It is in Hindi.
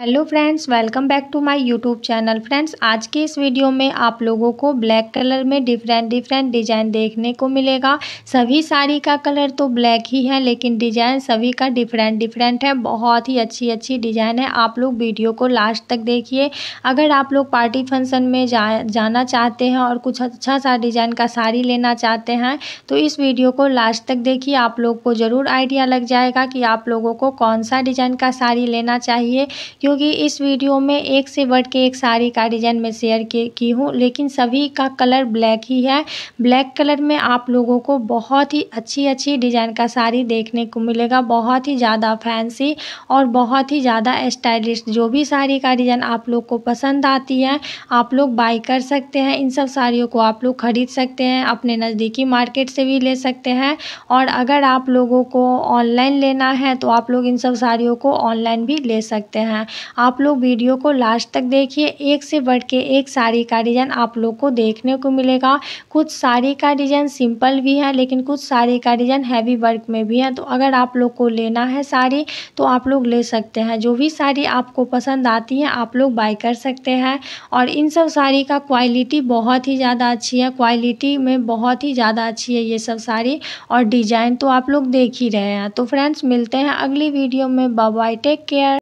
hello friends welcome back to my YouTube channel friends आज के इस वीडियो में आप लोगों को ब्लैक कलर में डिफरेंट डिफरेंट डिजाइन देखने को मिलेगा सभी साड़ी का कलर तो ब्लैक ही है लेकिन डिजाइन सभी का डिफरेंट डिफरेंट है बहुत ही अच्छी अच्छी डिजाइन है आप लोग वीडियो को लास्ट तक देखिए अगर आप लोग पार्टी फंक्शन में जा, जाना चाहते हैं और कुछ अच्छा सा डिजाइन का साड़ी लेना चाहते हैं तो इस वीडियो को लास्ट तक देखिए आप लोग को ज़रूर आइडिया लग जाएगा कि आप लोगों को कौन सा डिजाइन का साड़ी लेना चाहिए क्योंकि इस वीडियो में एक से बढ़ के एक साड़ी का डिज़ाइन मैं शेयर की हूँ लेकिन सभी का कलर ब्लैक ही है ब्लैक कलर में आप लोगों को बहुत ही अच्छी अच्छी डिज़ाइन का साड़ी देखने को मिलेगा बहुत ही ज़्यादा फैंसी और बहुत ही ज़्यादा स्टाइलिश जो भी साड़ी का डिज़ाइन आप लोग को पसंद आती है आप लोग बाई कर सकते हैं इन सब साड़ियों को आप लोग ख़रीद सकते हैं अपने नज़दीकी मार्केट से भी ले सकते हैं और अगर आप लोगों को ऑनलाइन लेना है तो आप लोग इन सब साड़ियों को ऑनलाइन भी ले सकते हैं आप लोग वीडियो को लास्ट तक देखिए एक से बढ़ के एक साड़ी का डिज़ाइन आप लोग को देखने को मिलेगा कुछ साड़ी का डिज़ाइन सिंपल भी है लेकिन कुछ साड़ी का डिज़ाइन हैवी वर्क में भी है तो अगर आप लोग को लेना है साड़ी तो आप लोग ले सकते हैं जो भी साड़ी आपको पसंद आती है आप लोग बाई कर सकते हैं और इन सब साड़ी का क्वालिटी बहुत ही ज़्यादा अच्छी है क्वालिटी में बहुत ही ज़्यादा अच्छी है ये सब साड़ी और डिज़ाइन तो आप लोग देख ही रहे हैं तो फ्रेंड्स मिलते हैं अगली वीडियो में बाय टेक केयर